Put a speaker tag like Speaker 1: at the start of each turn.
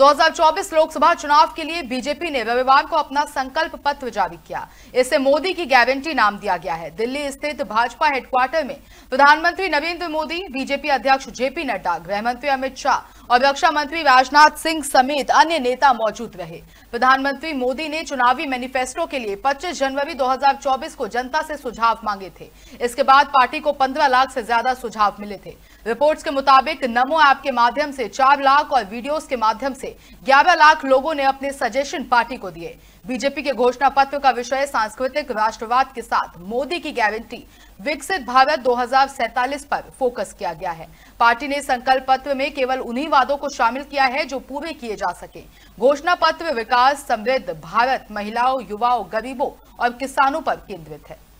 Speaker 1: 2024 लोकसभा चुनाव के लिए बीजेपी ने रविवार को अपना संकल्प पत्र जारी किया इसे मोदी की गारंटी नाम दिया गया है दिल्ली स्थित भाजपा हेडक्वार्टर में प्रधानमंत्री नरेंद्र मोदी बीजेपी अध्यक्ष जेपी नड्डा गृहमंत्री अमित शाह और रक्षा मंत्री राजनाथ सिंह समेत अन्य नेता मौजूद रहे प्रधानमंत्री मोदी ने चुनावी मैनिफेस्टो के लिए 25 जनवरी 2024 को जनता से सुझाव मांगे थे इसके बाद पार्टी को 15 लाख से ज्यादा सुझाव मिले थे रिपोर्ट्स के मुताबिक नमो ऐप के माध्यम से चार लाख और वीडियोस के माध्यम से ग्यारह लाख लोगों ने अपने सजेशन पार्टी को दिए बीजेपी के घोषणा पत्र का विषय सांस्कृतिक राष्ट्रवाद के साथ मोदी की गारंटी विकसित भारत दो पर फोकस किया गया है पार्टी ने संकल्प पत्र में केवल उन्हीं वादों को शामिल किया है जो पूरे किए जा सके घोषणा पत्र विकास समृद्ध भारत महिलाओं युवाओं गरीबों और किसानों पर केंद्रित है